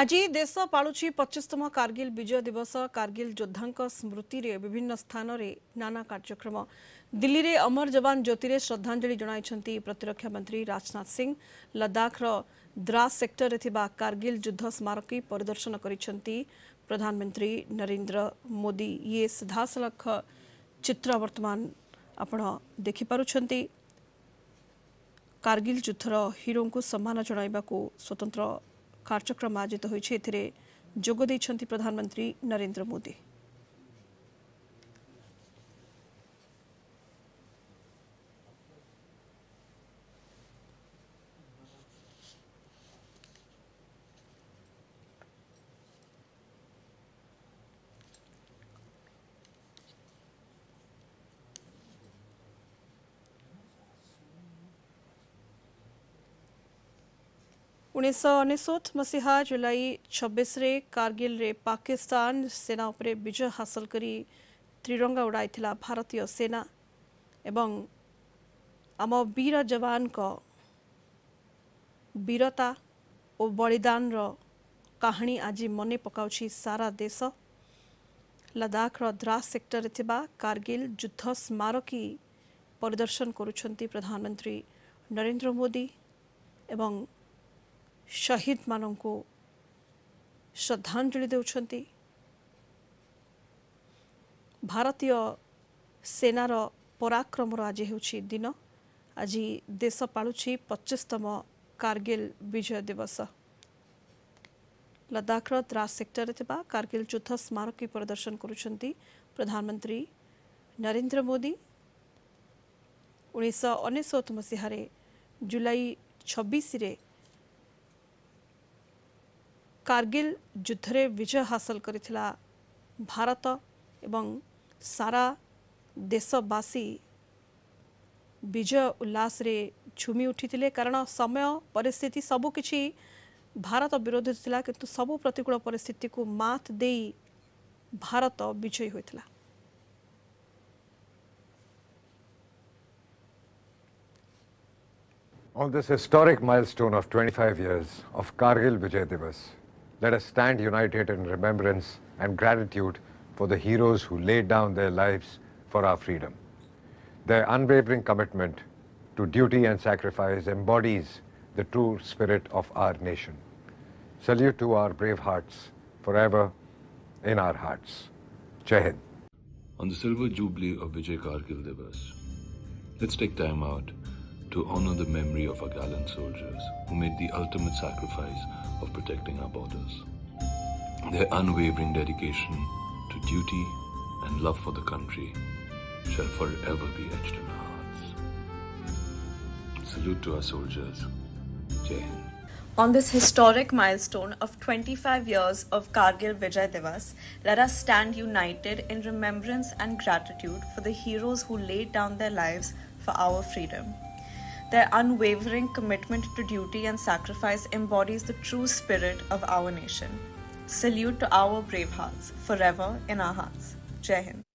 আজি দেশ পাড়ুছি পঁচিশতম কার্গিল বিজয় দিবস কার্গিল যোদ্ধাঙ্ক স্মৃতিরে বিভিন্ন স্থানরে নানা কার্যক্রম দিল্লিরে অমর জবান জ্যোতিরে শ্রদ্ধাঞ্জলি জনাইছেন প্রতিরক্ষা মন্ত্রী রাজনাথ সিং লদাখর দ্রাস সেক্টরে থিবা কার্গিল যুদ্ধ স্মারকী পরিদর্শন করেছেন প্রধানমন্ত্রী নরেন্দ্র মোদি ইয়ে সিধাসলখ চিত্র বর্তমান আপন দেখিপারুচ্ছেন কার্গিল যুদ্ধর হিরোঙ্কু সম্মান জনাইবাকু স্বতন্ত্র କାର୍ଯ୍ୟକ୍ରମ ଆୟୋଜିତ ହୋଇଛି ଏଥିରେ ଯୋଗ ଦେଇଛନ୍ତି ପ୍ରଧାନମନ୍ତ୍ରୀ ନରେନ୍ଦ୍ର ମୋଦି उन्नीस मसीहा जुलाई छब्बीस रे कारगिल रे पाकिस्तान सेना उपरे विजय हासिल करी त्रिरंगा उड़ाई भारतीय सेना एवं आम वीर जवान को वीरता और बलिदान रो कहानी आज मन पकाउछि सारा देश लद्दाख रो द्रास सेक्टर थिबा कारगिल युद्ध स्मारकी परिदर्शन करुछन्ति प्रधानमंत्री नरेंद्र मोदी एवं सहिद म श्रद्धाञ्जली देउँदै भारतीय सेनार पराक्रम र आज हेर्छ दिन आज देश 25 तम कारगिल विजय दिवस लदाख द्रास सेक्टर थाम्बर कार्गिल जुद्ध स्मारकी प्रदर्शन गरु प्रधानमंत्री नरेन्द्र मोदी उन्स मस जुलै छब्बिस କାର୍ଗିଲ ଯୁଦ୍ଧରେ ବିଜୟ ହାସଲ କରିଥିଲା ଭାରତ ଏବଂ ସାରା ଦେଶବାସୀ ବିଜୟ ଉଲ୍ଲାସରେ ଝୁମି ଉଠିଥିଲେ କାରଣ ସମୟ ପରିସ୍ଥିତି ସବୁକିଛି ଭାରତ ବିରୋଧୀ ଥିଲା କିନ୍ତୁ ସବୁ ପ୍ରତିକୂଳ ପରିସ୍ଥିତିକୁ ମାତ ଦେଇ ଭାରତ ବିଜୟୀ ହୋଇଥିଲା On this historic milestone of 25 years of Kargil Vijay Divas, Let us stand united in remembrance and gratitude for the heroes who laid down their lives for our freedom. Their unwavering commitment to duty and sacrifice embodies the true spirit of our nation. Salute to our brave hearts, forever in our hearts. Hind. On the silver jubilee of Vijay Kargil let's take time out to honor the memory of our gallant soldiers who made the ultimate sacrifice of protecting our borders. Their unwavering dedication to duty and love for the country shall forever be etched in our hearts. Salute to our soldiers. On this historic milestone of 25 years of Kargil Vijay Divas, let us stand united in remembrance and gratitude for the heroes who laid down their lives for our freedom. Their unwavering commitment to duty and sacrifice embodies the true spirit of our nation. Salute to our brave hearts, forever in our hearts. Jai Hind.